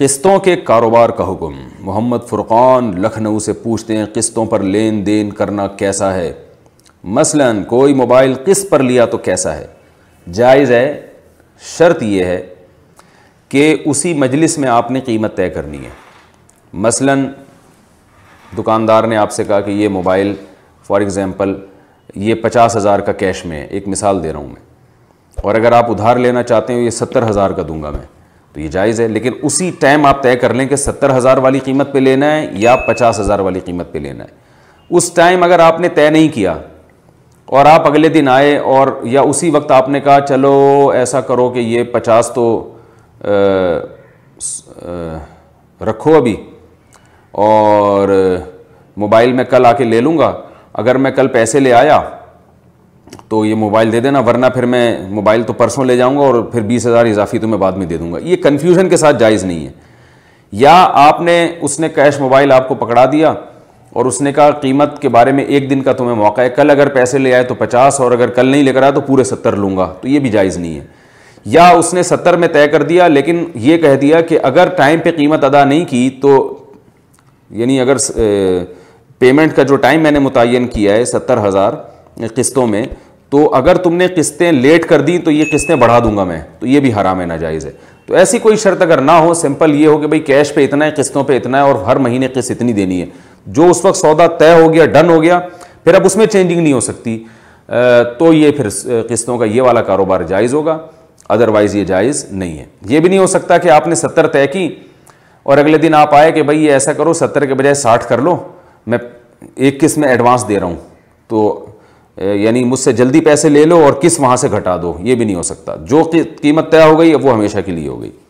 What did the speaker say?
किस्तों के कारोबार का हुक्म मोहम्मद फुरक़ान लखनऊ से पूछते हैं किस्तों पर लेन देन करना कैसा है मसलन कोई मोबाइल किस्त पर लिया तो कैसा है जायज़ है शर्त यह है कि उसी मजलिस में आपने कीमत तय करनी है मसलन दुकानदार ने आपसे कहा कि ये मोबाइल फॉर एग्ज़ाम्पल ये पचास हज़ार का कैश में है एक मिसाल दे रहा हूँ मैं और अगर आप उधार लेना चाहते हो ये सत्तर हज़ार का दूंगा मैं तो ये जायज़ है लेकिन उसी टाइम आप तय कर लें कि सत्तर हज़ार वाली कीमत पे लेना है या पचास हज़ार वाली कीमत पे लेना है उस टाइम अगर आपने तय नहीं किया और आप अगले दिन आए और या उसी वक्त आपने कहा चलो ऐसा करो कि ये पचास तो आ, रखो अभी और मोबाइल में कल आके ले लूँगा अगर मैं कल पैसे ले आया तो ये मोबाइल दे देना वरना फिर मैं मोबाइल तो परसों ले जाऊँगा और फिर बीस हज़ार इजाफी तो मैं बाद में दे दूंगा ये कन्फ्यूजन के साथ जायज़ नहीं है या आपने उसने कैश मोबाइल आपको पकड़ा दिया और उसने कहा कीमत के बारे में एक दिन का तुम्हें मौका है कल अगर पैसे ले आए तो पचास और अगर कल नहीं लेकर आया तो पूरे सत्तर लूँगा तो ये भी जायज़ नहीं है या उसने सत्तर में तय कर दिया लेकिन ये कह दिया कि अगर टाइम पे कीमत अदा नहीं की तो यानी अगर पेमेंट का जो टाइम मैंने मुतन किया है सत्तर हज़ार किस्तों में तो अगर तुमने किस्तें लेट कर दी तो ये किस्तें बढ़ा दूंगा मैं तो ये भी हराम है नाजायज़ है तो ऐसी कोई शर्त अगर ना हो सिंपल ये हो कि भाई कैश पे इतना है किस्तों पे इतना है और हर महीने किस्त इतनी देनी है जो उस वक्त सौदा तय हो गया डन हो गया फिर अब उसमें चेंजिंग नहीं हो सकती तो ये फिर किस्तों का ये वाला कारोबार जायज़ होगा अदरवाइज़ ये जायज़ नहीं है ये भी नहीं हो सकता कि आपने सत्तर तय की और अगले दिन आप आए कि भाई ये ऐसा करो सत्तर के बजाय साठ कर लो मैं एक किस्त में एडवांस दे रहा हूँ तो यानी मुझसे जल्दी पैसे ले लो और किस वहाँ से घटा दो ये भी नहीं हो सकता जो कीमत तय हो गई अब वो हमेशा के लिए हो गई